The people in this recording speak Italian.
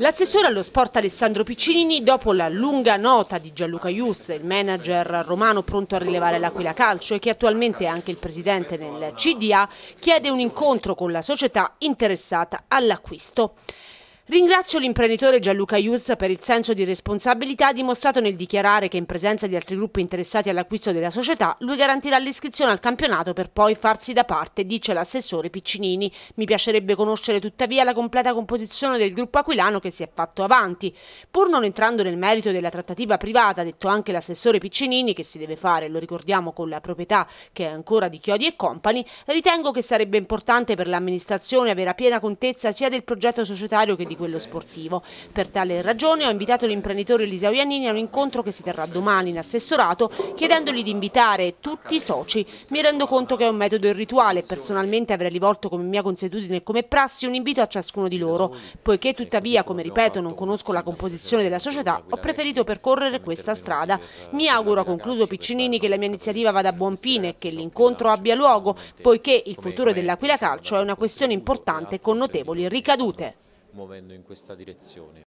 L'assessore allo sport Alessandro Piccinini, dopo la lunga nota di Gianluca Ius, il manager romano pronto a rilevare l'Aquila Calcio e che attualmente è anche il presidente nel CDA, chiede un incontro con la società interessata all'acquisto. Ringrazio l'imprenditore Gianluca Jus per il senso di responsabilità dimostrato nel dichiarare che in presenza di altri gruppi interessati all'acquisto della società lui garantirà l'iscrizione al campionato per poi farsi da parte, dice l'assessore Piccinini. Mi piacerebbe conoscere tuttavia la completa composizione del gruppo aquilano che si è fatto avanti. Pur non entrando nel merito della trattativa privata, detto anche l'assessore Piccinini che si deve fare, lo ricordiamo, con la proprietà che è ancora di Chiodi e Company, ritengo che sarebbe importante per l'amministrazione avere piena contezza sia del progetto societario che di di quello sportivo. Per tale ragione ho invitato l'imprenditore Eliseo Iannini a un incontro che si terrà domani in assessorato chiedendogli di invitare tutti i soci. Mi rendo conto che è un metodo irrituale e personalmente avrei rivolto come mia consuetudine e come prassi un invito a ciascuno di loro. Poiché tuttavia, come ripeto, non conosco la composizione della società, ho preferito percorrere questa strada. Mi auguro, ha concluso Piccinini, che la mia iniziativa vada a buon fine e che l'incontro abbia luogo, poiché il futuro dell'Aquila Calcio è una questione importante con notevoli ricadute muovendo in questa direzione.